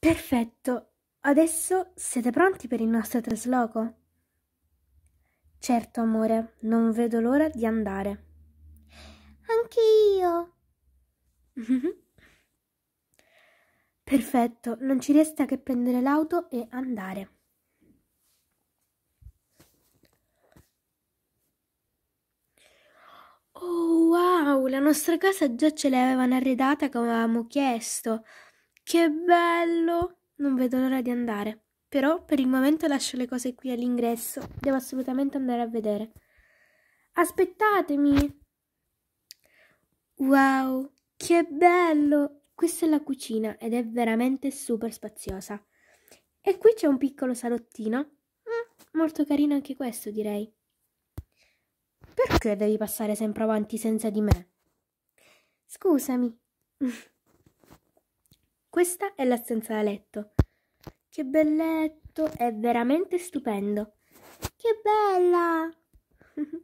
Perfetto, adesso siete pronti per il nostro trasloco? Certo, amore, non vedo l'ora di andare. Anche io. Perfetto, non ci resta che prendere l'auto e andare. Oh wow, la nostra casa già ce l'avevano arredata come avevamo chiesto. Che bello! Non vedo l'ora di andare. Però per il momento lascio le cose qui all'ingresso. Devo assolutamente andare a vedere. Aspettatemi! Wow, che bello! Questa è la cucina ed è veramente super spaziosa. E qui c'è un piccolo salottino. Mm, molto carino anche questo, direi. Perché devi passare sempre avanti senza di me? Scusami. Questa è la stanza da letto. Che bel letto, è veramente stupendo. Che bella!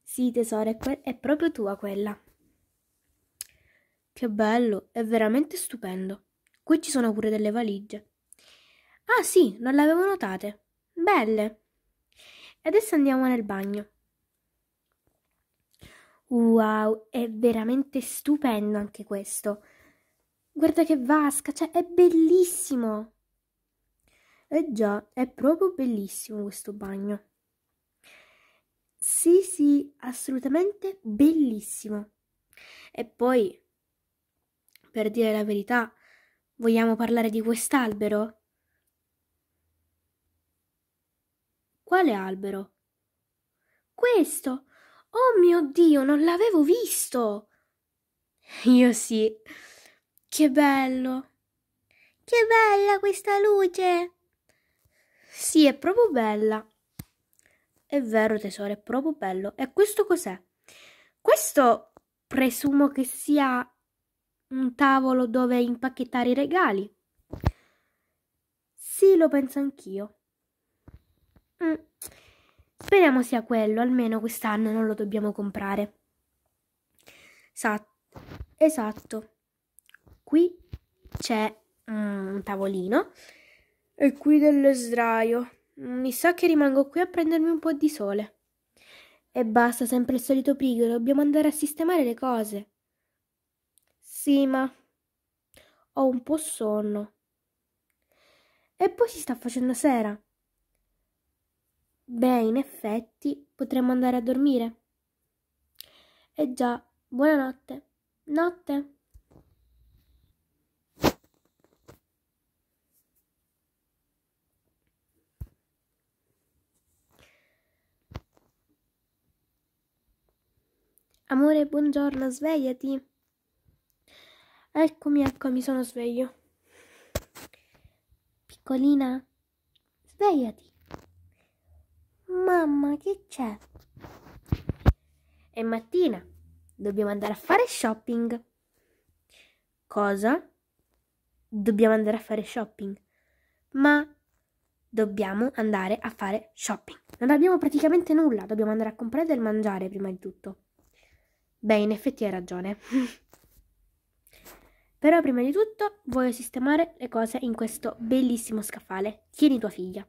sì, tesoro, è, que- è proprio tua quella. Che bello, è veramente stupendo. Qui ci sono pure delle valigie. Ah sì, non le avevo notate. Belle. E adesso andiamo nel bagno. Wow, è veramente stupendo anche questo. Guarda che vasca, cioè è bellissimo. Eh già, è proprio bellissimo questo bagno. Sì, sì, assolutamente bellissimo. E poi, per dire la verità, vogliamo parlare di quest'albero? Quale albero? Questo! Oh mio Dio, non l'avevo visto! Io sì. Che bello! Che bella questa luce! Sì, è proprio bella. È vero, tesoro, è proprio bello. E questo cos'è? Questo presumo che sia un tavolo dove impacchettare i regali. Sì, lo penso anch'io. Mm. Speriamo sia quello, almeno quest'anno non lo dobbiamo comprare. Sa esatto qui c'è mm, un tavolino e qui dello sdraio. Mi sa che rimango qui a prendermi un po' di sole. E basta, sempre il solito brigolo, dobbiamo andare a sistemare le cose. Sì, ma ho un po' sonno. E poi si sta facendo sera. Beh, in effetti, potremmo andare a dormire. E già, buonanotte. Notte. Amore, buongiorno, svegliati. Eccomi, eccomi, sono sveglio. Piccolina, svegliati. Mamma, che c'è? È mattina. Dobbiamo andare a fare shopping. Cosa? Dobbiamo andare a fare shopping. Ma dobbiamo andare a fare shopping. Non abbiamo praticamente nulla. Dobbiamo andare a comprare del mangiare prima di tutto. Beh, in effetti hai ragione. Però prima di tutto voglio sistemare le cose in questo bellissimo scaffale. Tieni tua figlia.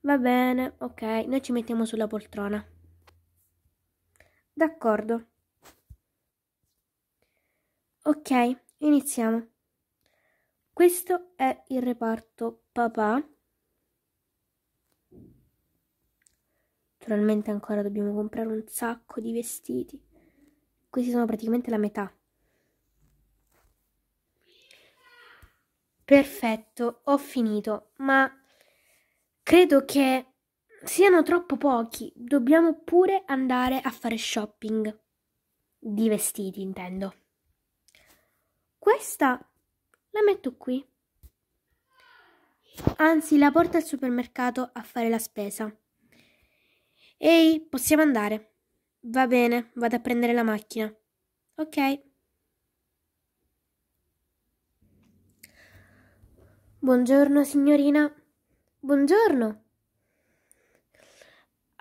Va bene, ok, noi ci mettiamo sulla poltrona. D'accordo. Ok, iniziamo. Questo è il reparto papà Naturalmente ancora dobbiamo comprare un sacco di vestiti. Questi sono praticamente la metà. Perfetto, ho finito, ma credo che siano troppo pochi. Dobbiamo pure andare a fare shopping. Di vestiti, intendo. Questa la metto qui. Anzi, la porto al supermercato a fare la spesa. Ehi, possiamo andare. Va bene, vado a prendere la macchina. Ok. Buongiorno signorina. Buongiorno.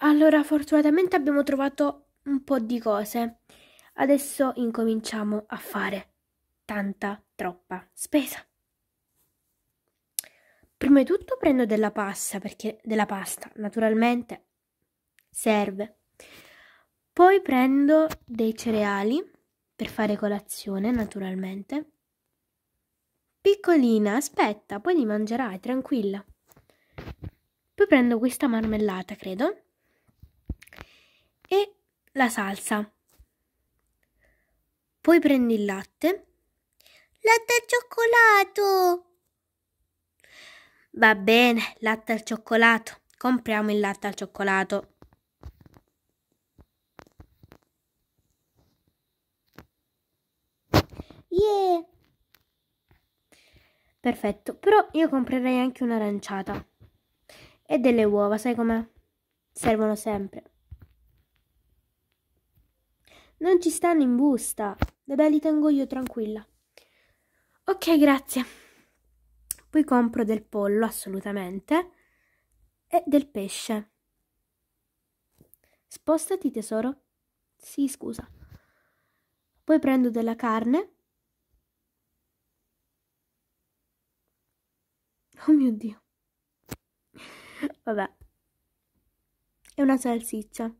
Allora, fortunatamente abbiamo trovato un po' di cose. Adesso incominciamo a fare tanta, troppa spesa. Prima di tutto prendo della pasta, perché della pasta, naturalmente, serve. Poi prendo dei cereali per fare colazione, naturalmente. Piccolina, aspetta, poi li mangerai, tranquilla. Poi prendo questa marmellata, credo, e la salsa. Poi prendi il latte. Latte al cioccolato! Va bene, latte al cioccolato. Compriamo il latte al cioccolato. Yeah! Perfetto, però io comprerei anche un'aranciata. E delle uova, sai com'è? Servono sempre. Non ci stanno in busta. Vabbè, li tengo io tranquilla. Ok, grazie. Poi compro del pollo, assolutamente, e del pesce. Spostati, tesoro. Sì, scusa. Poi prendo della carne Oh mio Dio. Vabbè. È una salsiccia.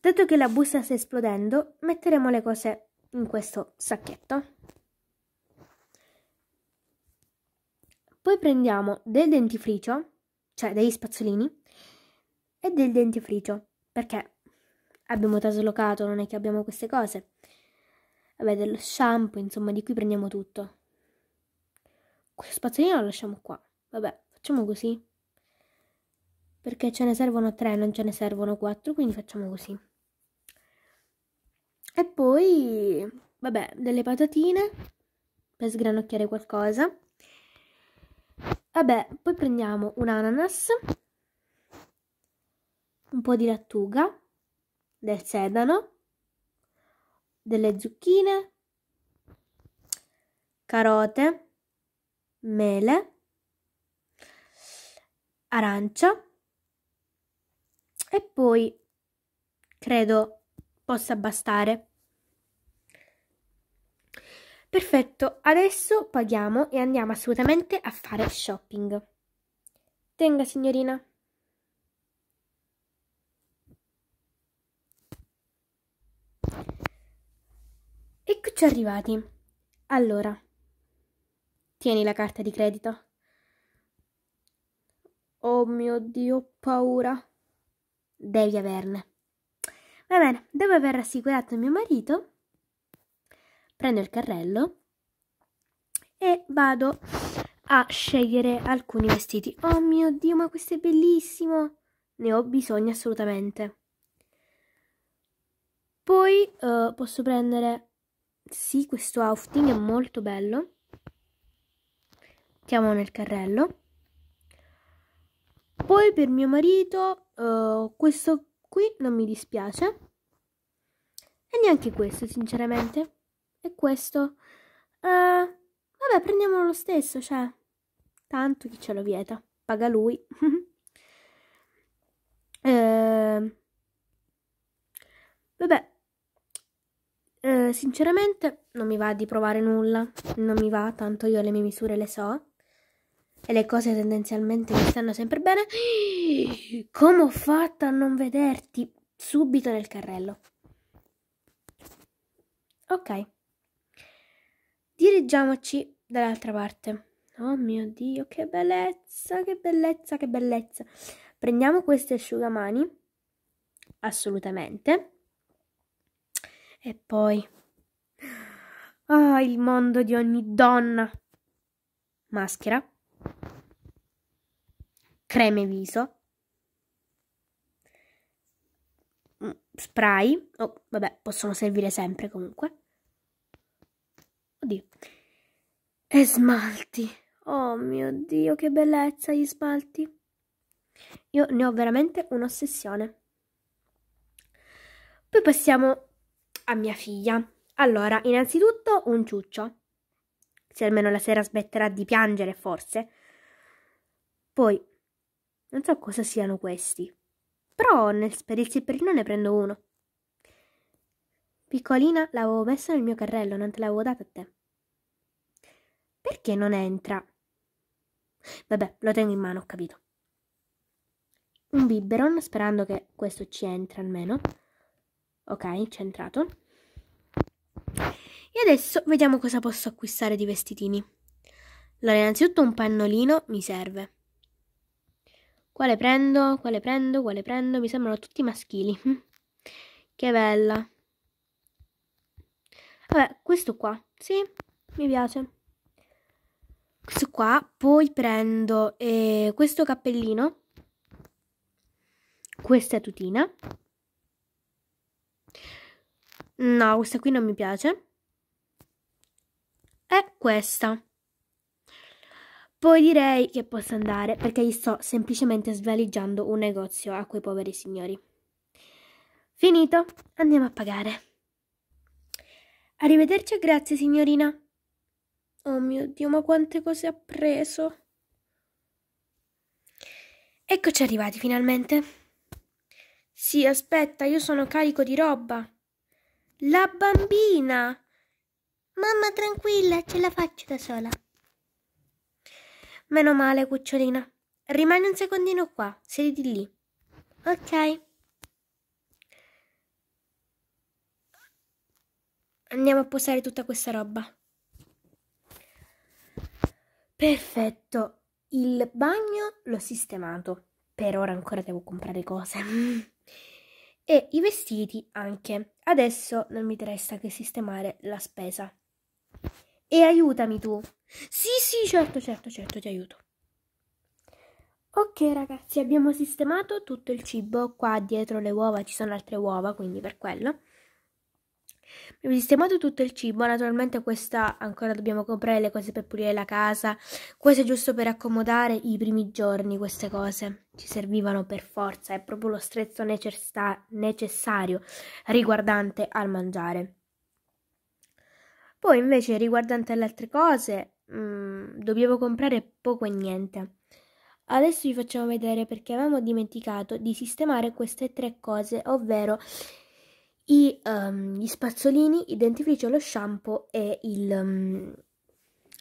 Dato che la busta sta esplodendo, metteremo le cose in questo sacchetto. Poi prendiamo del dentifricio, cioè degli spazzolini, e del dentifricio, perché abbiamo traslocato, non è che abbiamo queste cose vabbè, dello shampoo, insomma, di qui prendiamo tutto. Questo spazzolino lo lasciamo qua. Vabbè, facciamo così. Perché ce ne servono tre, non ce ne servono quattro, quindi facciamo così. E poi, vabbè, delle patatine per sgranocchiare qualcosa. Vabbè, poi prendiamo un ananas, un po' di lattuga, del sedano, delle zucchine, carote, mele, arancia e poi credo possa bastare. Perfetto, adesso paghiamo e andiamo assolutamente a fare shopping. Tenga signorina. Eccoci arrivati. Allora, tieni la carta di credito. Oh mio Dio, paura. Devi averne. Va bene, dopo aver rassicurato mio marito, prendo il carrello e vado a scegliere alcuni vestiti. Oh mio Dio, ma questo è bellissimo! Ne ho bisogno assolutamente. Poi eh, posso prendere sì, questo outing è molto bello. Mettiamo nel carrello. Poi per mio marito, uh, questo qui non mi dispiace. E neanche questo, sinceramente. E questo. Uh, vabbè, prendiamolo lo stesso, cioè. Tanto chi ce lo vieta. Paga lui. uh, vabbè, eh, sinceramente non mi va di provare nulla, non mi va, tanto io le mie misure le so. E le cose tendenzialmente mi stanno sempre bene. Come ho fatto a non vederti subito nel carrello? Ok. Dirigiamoci dall'altra parte. Oh mio Dio, che bellezza, che bellezza, che bellezza. Prendiamo queste asciugamani. Assolutamente. E poi... Ah, oh, il mondo di ogni donna! Maschera, creme viso, mm, spray, oh, vabbè, possono servire sempre comunque. Oddio. E smalti. Oh mio Dio, che bellezza gli smalti. Io ne ho veramente un'ossessione. Poi passiamo a mia figlia. Allora, innanzitutto un ciuccio, se almeno la sera smetterà di piangere, forse. Poi, non so cosa siano questi, però nel, per il sipperino ne prendo uno. Piccolina, l'avevo messo nel mio carrello, non te l'avevo data a te. Perché non entra? Vabbè, lo tengo in mano, ho capito. Un biberon, sperando che questo ci entri almeno. Ok, centrato. E adesso vediamo cosa posso acquistare di vestitini. Allora, innanzitutto un pannolino mi serve. Quale prendo? Quale prendo? Quale prendo? Mi sembrano tutti maschili. Che bella. Vabbè, questo qua. Sì, mi piace. Questo qua. Poi prendo eh, questo cappellino. Questa tutina. No, questa qui non mi piace. È questa. Poi direi che posso andare perché gli sto semplicemente svaligiando un negozio a quei poveri signori. Finito, andiamo a pagare. Arrivederci e grazie signorina. Oh mio Dio, ma quante cose ha preso. Eccoci arrivati finalmente. Sì, aspetta, io sono carico di roba. La bambina! Mamma, tranquilla, ce la faccio da sola. Meno male, cucciolina. Rimani un secondino qua, sediti lì. Ok. Andiamo a posare tutta questa roba. Perfetto, il bagno l'ho sistemato. Per ora ancora devo comprare cose. e i vestiti anche. Adesso non mi interessa che sistemare la spesa. E aiutami tu. Sì, sì, certo, certo, certo, ti aiuto. Ok ragazzi, abbiamo sistemato tutto il cibo, qua dietro le uova ci sono altre uova, quindi per quello. Abbiamo sistemato tutto il cibo, naturalmente questa ancora dobbiamo comprare le cose per pulire la casa, questo è giusto per accomodare i primi giorni, queste cose ci servivano per forza, è proprio lo strezzo necessario riguardante al mangiare. Poi invece riguardante alle altre cose, mh, mm, dobbiamo comprare poco e niente. Adesso vi facciamo vedere perché avevamo dimenticato di sistemare queste tre cose, ovvero um, gli spazzolini, il dentifricio, lo shampoo e il, um,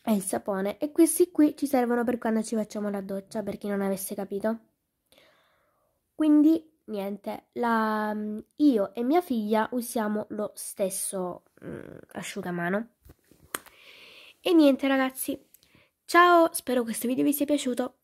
e il sapone. E questi qui ci servono per quando ci facciamo la doccia, per chi non avesse capito. Quindi, niente, la, mm, io e mia figlia usiamo lo stesso um, asciugamano. E niente ragazzi, ciao, spero questo video vi sia piaciuto.